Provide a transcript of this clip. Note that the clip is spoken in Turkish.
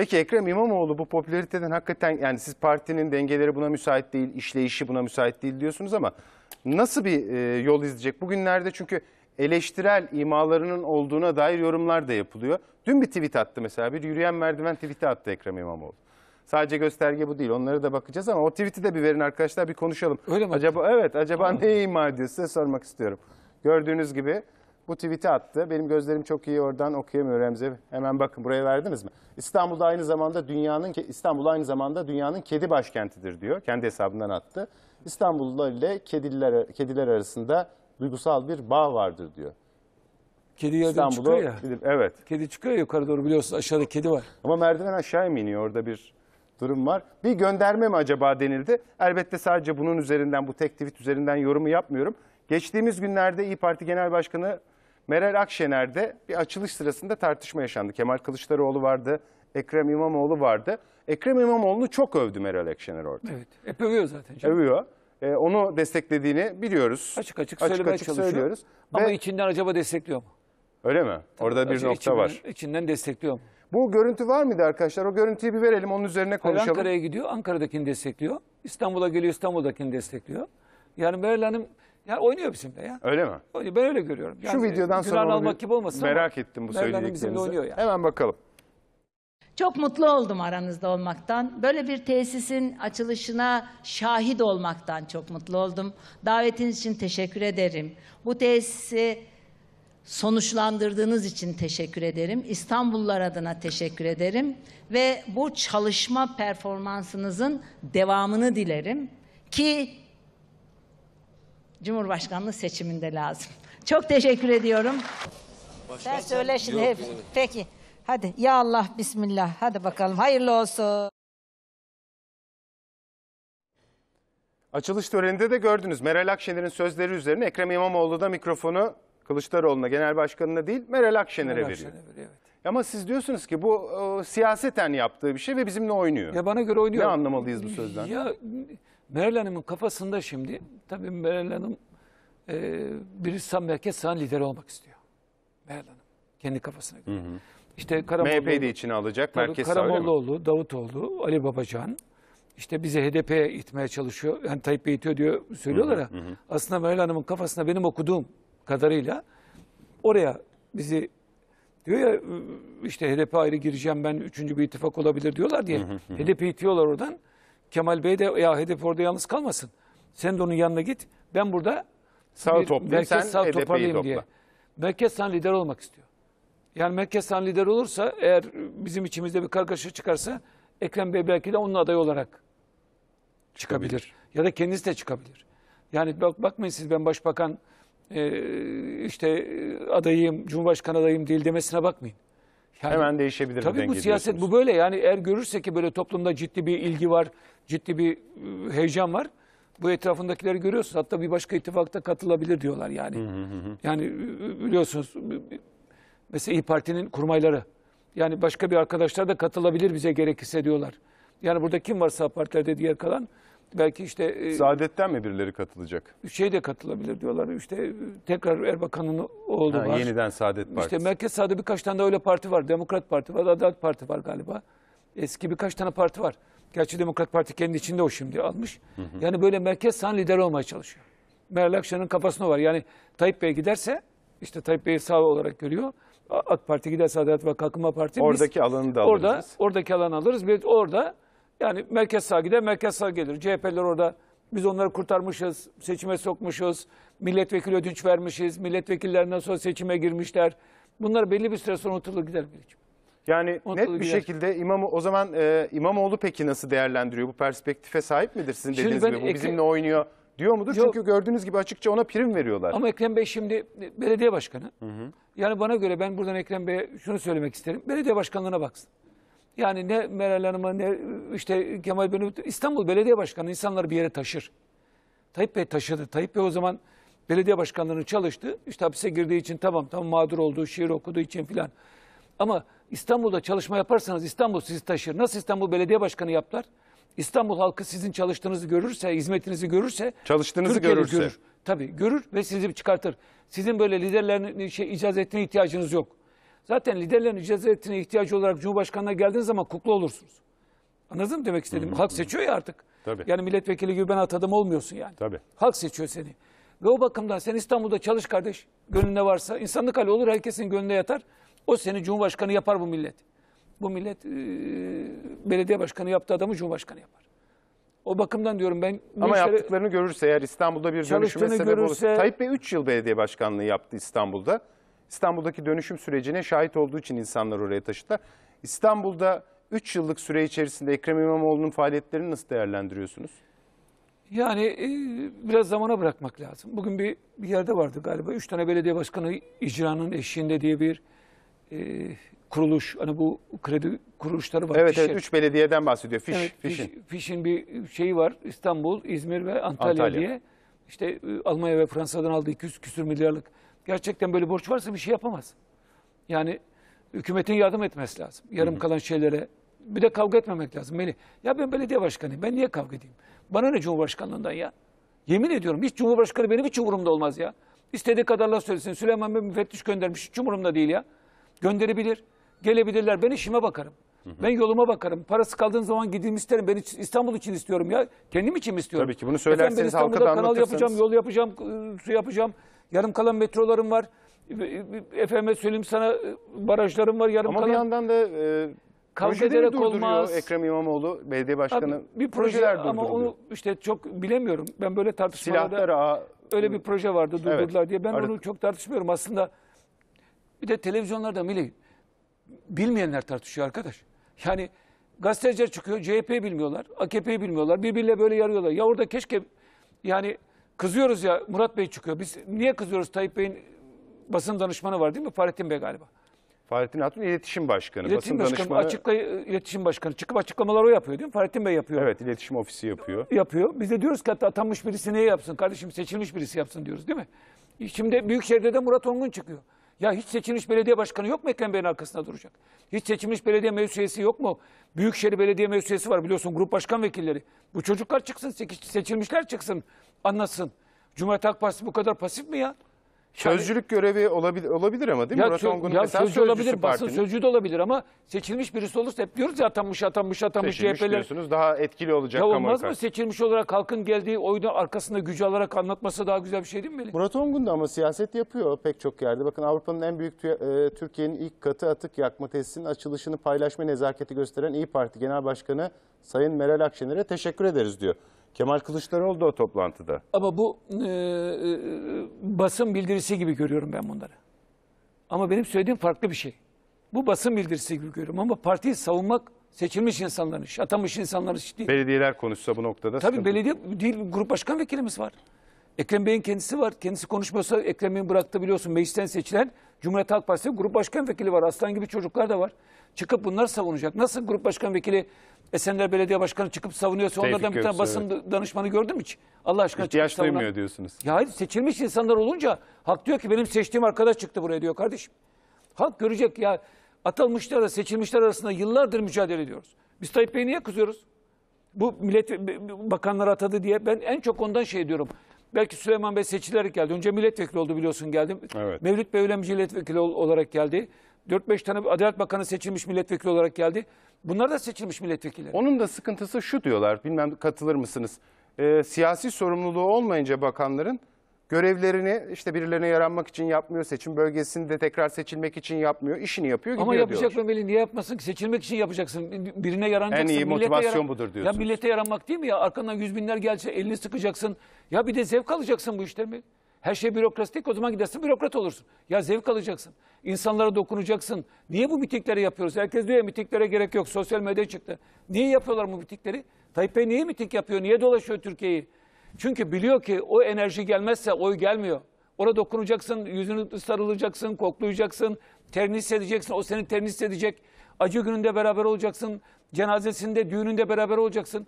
Peki Ekrem İmamoğlu bu popülariteden hakikaten yani siz partinin dengeleri buna müsait değil, işleyişi buna müsait değil diyorsunuz ama nasıl bir e, yol izleyecek? Bugünlerde çünkü eleştirel imalarının olduğuna dair yorumlar da yapılıyor. Dün bir tweet attı mesela bir yürüyen merdiven tweeti attı Ekrem İmamoğlu. Sadece gösterge bu değil. Onlara da bakacağız ama o tweet'i de bir verin arkadaşlar bir konuşalım. Öyle mi? Acaba evet acaba Anladım. neye ima ediyor size sormak istiyorum. Gördüğünüz gibi bu tweet'i attı. Benim gözlerim çok iyi oradan okuyamıyorum. Remzi. Hemen bakın buraya verdiniz mi? İstanbul'da aynı zamanda dünyanın İstanbul aynı zamanda dünyanın kedi başkentidir diyor. Kendi hesabından attı. İstanbullular ile kediler kediler arasında duygusal bir bağ vardır diyor. Kedi yerden çıkıyor ya. Evet. Kedi çıkıyor yukarı doğru biliyorsunuz aşağıda kedi var. Ama merdiven aşağı mı iniyor orada bir durum var. Bir gönderme mi acaba denildi. Elbette sadece bunun üzerinden bu tek tweet üzerinden yorumu yapmıyorum. Geçtiğimiz günlerde İyi Parti Genel Başkanı Meral Akşener'de bir açılış sırasında tartışma yaşandı. Kemal Kılıçdaroğlu vardı, Ekrem İmamoğlu vardı. Ekrem İmamoğlu'nu çok övdü Meral Akşener orada. Evet, hep övüyor zaten. Canım. Övüyor. Ee, onu desteklediğini biliyoruz. Açık açık, açık, açık çalışıyor. Söylüyoruz. Ama içinden acaba destekliyor mu? Öyle mi? Tabii, orada bir nokta içinden, var. İçinden destekliyor mu? Bu görüntü var mıydı arkadaşlar? O görüntüyü bir verelim onun üzerine konuşalım. Ankara'ya gidiyor, Ankara'dakini destekliyor. İstanbul'a geliyor, İstanbul'dakini destekliyor. Yani Meral Hanım yani oynuyor bizimle ya. Öyle mi? Oynuyor. Ben öyle görüyorum. Yani Şu videodan sonra onu almak gibi olmasın merak ettim bu söylediklerinizi. Yani. Hemen bakalım. Çok mutlu oldum aranızda olmaktan. Böyle bir tesisin açılışına şahit olmaktan çok mutlu oldum. Davetiniz için teşekkür ederim. Bu tesisi sonuçlandırdığınız için teşekkür ederim. İstanbullular adına teşekkür ederim. Ve bu çalışma performansınızın devamını dilerim. Ki Cumhurbaşkanlığı seçiminde lazım. Çok teşekkür ediyorum. Başkan, Sen söyle şimdi. Yok, hep. Yani. Peki. Hadi ya Allah bismillah. Hadi bakalım hayırlı olsun. Açılış töreninde de gördünüz. Meral Akşener'in sözleri üzerine Ekrem İmamoğlu da mikrofonu Kılıçdaroğlu'na, genel başkanına değil Meral Akşener'e Meral veriyor. Akşener, evet. Ama siz diyorsunuz ki bu e, siyaseten yaptığı bir şey ve bizimle oynuyor. Ya bana göre oynuyor. Ne anlamalıyız bu sözden? Ya Meral Hanım'ın kafasında şimdi tabii Meral Hanım e, bir merkez sağ lideri olmak istiyor. Meral Hanım. Kendi kafasına göre. Hı hı. İşte Karamoğlu, MHP'yi de içine alacak. Tabii, merkez Karamoğluoğlu, Davutoğlu, Ali Babacan. işte bizi HDP'ye itmeye çalışıyor. Yani Tayyip Bey itiyor diyor söylüyorlar ya. Hı hı. Aslında Meral Hanım'ın kafasında benim okuduğum kadarıyla oraya bizi diyor ya işte HDP ayrı gireceğim ben üçüncü bir ittifak olabilir diyorlar diye. HDP itiyorlar oradan. Kemal Bey de ya hedef orada yalnız kalmasın. Sen de onun yanına git. Ben burada sağ toplayayım. Merkez sağ toparlayayım topla. diye. Merkez sağ lider olmak istiyor. Yani merkez sağ lider olursa eğer bizim içimizde bir kargaşa çıkarsa Ekrem Bey belki de onun aday olarak çıkabilir. çıkabilir. Ya da kendisi de çıkabilir. Yani bak, bakmayın siz ben başbakan e, işte adayım, cumhurbaşkanı adayım değil demesine bakmayın. Yani, Hemen değişebilir tabii bu siyaset bu böyle yani eğer görürse ki böyle toplumda ciddi bir ilgi var, ciddi bir ıı, heyecan var. Bu etrafındakileri görüyorsunuz. Hatta bir başka ittifakta katılabilir diyorlar yani. Hı hı hı. Yani ıı, ıı, biliyorsunuz mesela İyi Parti'nin kurmayları. Yani başka bir arkadaşlar da katılabilir bize gerekirse diyorlar. Yani burada kim varsa partilerde diğer kalan belki işte... E, Saadet'ten mi birileri katılacak? Şey de katılabilir diyorlar. İşte e, tekrar Erbakan'ın oğlu ha, var. Yeniden Saadet Partisi. İşte Merkez Sağ'da birkaç tane de öyle parti var. Demokrat Parti var, Adalet Parti var galiba. Eski birkaç tane parti var. Gerçi Demokrat Parti kendi içinde o şimdi almış. Hı hı. Yani böyle Merkez Sağ'ın lideri olmaya çalışıyor. Meral Akşener'in kafasına var. Yani Tayyip Bey giderse, işte Tayyip Bey'i sağ olarak görüyor. AK Parti giderse Adalet ve Kalkınma Parti. Oradaki biz, alanı da alırız. Orada, oradaki alanı alırız. Biz orada yani merkez sağ gider, merkez sağ gelir. CHP'ler orada biz onları kurtarmışız, seçime sokmuşuz, milletvekili ödünç vermişiz, milletvekillerinden sonra seçime girmişler. Bunlar belli bir süre sonra unutulur gider Yani Unutulur net bir gider. şekilde İmam o zaman e, İmamoğlu peki nasıl değerlendiriyor? Bu perspektife sahip midir sizin Şimdi dediğiniz ben gibi? Bu bizimle oynuyor diyor mudur? Yok. Çünkü gördüğünüz gibi açıkça ona prim veriyorlar. Ama Ekrem Bey şimdi e, belediye başkanı. Yani bana göre ben buradan Ekrem Bey'e şunu söylemek isterim. Belediye başkanlığına baksın. Yani ne Meral Hanım'a ne işte Kemal Bey'e İstanbul Belediye Başkanı insanları bir yere taşır. Tayyip Bey taşıdı. Tayyip Bey o zaman belediye başkanlığını çalıştı. İşte hapise girdiği için tamam tamam mağdur olduğu şiir okuduğu için filan. Ama İstanbul'da çalışma yaparsanız İstanbul sizi taşır. Nasıl İstanbul Belediye Başkanı yaptılar? İstanbul halkı sizin çalıştığınızı görürse, hizmetinizi görürse, çalıştığınızı görürse. Görür. Tabii görür ve sizi çıkartır. Sizin böyle liderlerin şey, icazetine ihtiyacınız yok. Zaten liderlerin icazatine ihtiyacı olarak Cumhurbaşkanı'na geldiğiniz zaman kukla olursunuz. Anladın mı demek istediğimi? Halk seçiyor ya artık. Tabii. Yani milletvekili gibi ben atadım olmuyorsun yani. Tabii. Halk seçiyor seni. Ve o bakımdan sen İstanbul'da çalış kardeş. Gönlünde varsa. insanlık hali olur herkesin gönlüne yatar. O seni Cumhurbaşkanı yapar bu millet. Bu millet e, belediye başkanı yaptığı adamı Cumhurbaşkanı yapar. O bakımdan diyorum ben... Ama işlere- yaptıklarını görürse eğer İstanbul'da bir dönüşüme Çalıştığını sebep görürse- olursa. Tayyip Bey 3 yıl belediye başkanlığı yaptı İstanbul'da. İstanbul'daki dönüşüm sürecine şahit olduğu için insanlar oraya taşıdılar. İstanbul'da 3 yıllık süre içerisinde Ekrem İmamoğlu'nun faaliyetlerini nasıl değerlendiriyorsunuz? Yani e, biraz zamana bırakmak lazım. Bugün bir, bir yerde vardı galiba. Üç tane belediye başkanı icranın eşiğinde diye bir e, kuruluş. Hani bu kredi kuruluşları var. Evet, Fişer. evet. Üç belediyeden bahsediyor. Fiş, evet, Fiş'in. Fiş'in bir şeyi var. İstanbul, İzmir ve Antalya, Antalya. diye. İşte e, Almanya ve Fransa'dan aldığı 200 küsür milyarlık Gerçekten böyle borç varsa bir şey yapamaz. Yani hükümetin yardım etmesi lazım. Yarım kalan şeylere bir de kavga etmemek lazım. Beni, ya ben belediye başkanıyım. Ben niye kavga edeyim? Bana ne Cumhurbaşkanlığından ya? Yemin ediyorum hiç Cumhurbaşkanı benim hiç umurumda olmaz ya. İstediği kadar laf söylesin. Süleyman Bey müfettiş göndermiş. Hiç umurumda değil ya. Gönderebilir. Gelebilirler. Ben işime bakarım. Hı hı. Ben yoluma bakarım. Parası kaldığın zaman gideyim isterim. Ben İstanbul için istiyorum ya. Kendim için mi istiyorum? Tabii ki bunu söylerseniz Efendim, halka da anlatırsınız. kanal yapacağım, yol yapacağım, ıı, su yapacağım. Yarım kalan metrolarım var. Efendime söyleyeyim sana barajlarım var yarım Ama kalan. bir yandan da e, kavga ederek olmaz. Ekrem İmamoğlu belediye başkanı Abi, bir proje ama onu işte çok bilemiyorum. Ben böyle tartışmalarda Silahlar öyle bir proje vardı durdurdular evet, diye ben aradık. bunu çok tartışmıyorum aslında. Bir de televizyonlarda Milli bilmeyenler tartışıyor arkadaş. Yani gazeteciler çıkıyor CHP'yi bilmiyorlar, AKP'yi bilmiyorlar. Birbirle böyle yarıyorlar. Ya orada keşke yani Kızıyoruz ya Murat Bey çıkıyor. Biz niye kızıyoruz? Tayyip Bey'in basın danışmanı var değil mi? Fahrettin Bey galiba. Fahrettin Hatun iletişim başkanı. İletişim basın başkanı, danışmanı... açıkla, iletişim başkanı. Çıkıp açıklamalar o yapıyor değil mi? Fahrettin Bey yapıyor. Evet iletişim ofisi yapıyor. Yapıyor. Biz de diyoruz ki hatta atanmış birisi ne yapsın? Kardeşim seçilmiş birisi yapsın diyoruz değil mi? Şimdi Büyükşehir'de de Murat Ongun çıkıyor. Ya hiç seçilmiş belediye başkanı yok mu Ekrem Bey'in arkasında duracak? Hiç seçilmiş belediye meclis yok mu? Büyükşehir Belediye Meclis var biliyorsun grup başkan vekilleri. Bu çocuklar çıksın, seçilmişler çıksın. Anlasın. Cumhuriyet Halk Partisi bu kadar pasif mi ya? Sözcülük görevi olabilir, olabilir ama değil mi? Murat Ongun ya sözcü olabilir, basın partinin. sözcü de olabilir ama seçilmiş birisi olursa hep diyoruz ya atanmış, atanmış, atanmış Seçilmiş CHP'ler. diyorsunuz daha etkili olacak. Ya olmaz mı seçilmiş olarak halkın geldiği oyunu arkasında gücü alarak anlatması daha güzel bir şey değil mi Melih? Murat Ongun da ama siyaset yapıyor pek çok yerde. Bakın Avrupa'nın en büyük e, Türkiye'nin ilk katı atık yakma tesisinin açılışını paylaşma nezaketi gösteren İyi Parti Genel Başkanı Sayın Meral Akşener'e teşekkür ederiz diyor. Kemal Kılıçdaroğlu da o toplantıda. Ama bu e, e, basın bildirisi gibi görüyorum ben bunları. Ama benim söylediğim farklı bir şey. Bu basın bildirisi gibi görüyorum ama partiyi savunmak seçilmiş insanların iş, atanmış insanların iş değil. Belediyeler konuşsa bu noktada Tabii belediye değil grup başkan vekilimiz var. Ekrem Bey'in kendisi var. Kendisi konuşmuyorsa Ekrem Bey'in bıraktı biliyorsun meclisten seçilen Cumhuriyet Halk Partisi grup başkan vekili var. Aslan gibi çocuklar da var. Çıkıp bunlar savunacak. Nasıl grup başkan vekili Esenler Belediye Başkanı çıkıp savunuyorsa Tevfik onlardan bir tane Göksu, basın danışmanı gördün mü hiç? Allah aşkına İhtiyaç çıkıp savunan. diyorsunuz. Ya hayır seçilmiş insanlar olunca halk diyor ki benim seçtiğim arkadaş çıktı buraya diyor kardeşim. Halk görecek ya atılmışlar seçilmişler arasında yıllardır mücadele ediyoruz. Biz Tayyip Bey'e niye kızıyoruz? Bu millet bakanları atadı diye ben en çok ondan şey diyorum. Belki Süleyman Bey seçilerek geldi. Önce milletvekili oldu biliyorsun geldim. Evet. Mevlüt Bey öyle milletvekili olarak geldi. 4-5 tane Adalet Bakanı seçilmiş milletvekili olarak geldi. Bunlar da seçilmiş milletvekilleri. Onun da sıkıntısı şu diyorlar, bilmem katılır mısınız? E, siyasi sorumluluğu olmayınca bakanların görevlerini işte birilerine yaranmak için yapmıyor, seçim bölgesinde tekrar seçilmek için yapmıyor, işini yapıyor, gidiyor Ama yapacak diyorlar. Ömeli niye yapmasın ki? Seçilmek için yapacaksın. Birine yaranacaksın. En iyi motivasyon yaran... budur diyorsunuz. Ya millete yaranmak değil mi ya? Arkandan yüz binler gelse elini sıkacaksın. Ya bir de zevk alacaksın bu işten mi? Her şey bürokratik o zaman gidersin bürokrat olursun. Ya zevk alacaksın. İnsanlara dokunacaksın. Niye bu mitingleri yapıyoruz? Herkes diyor ya mitinglere gerek yok. Sosyal medya çıktı. Niye yapıyorlar bu mitingleri? Tayyip Bey niye miting yapıyor? Niye dolaşıyor Türkiye'yi? Çünkü biliyor ki o enerji gelmezse oy gelmiyor. Orada dokunacaksın, yüzünü sarılacaksın, koklayacaksın, terini hissedeceksin. O seni terini hissedecek. Acı gününde beraber olacaksın. Cenazesinde, düğününde beraber olacaksın.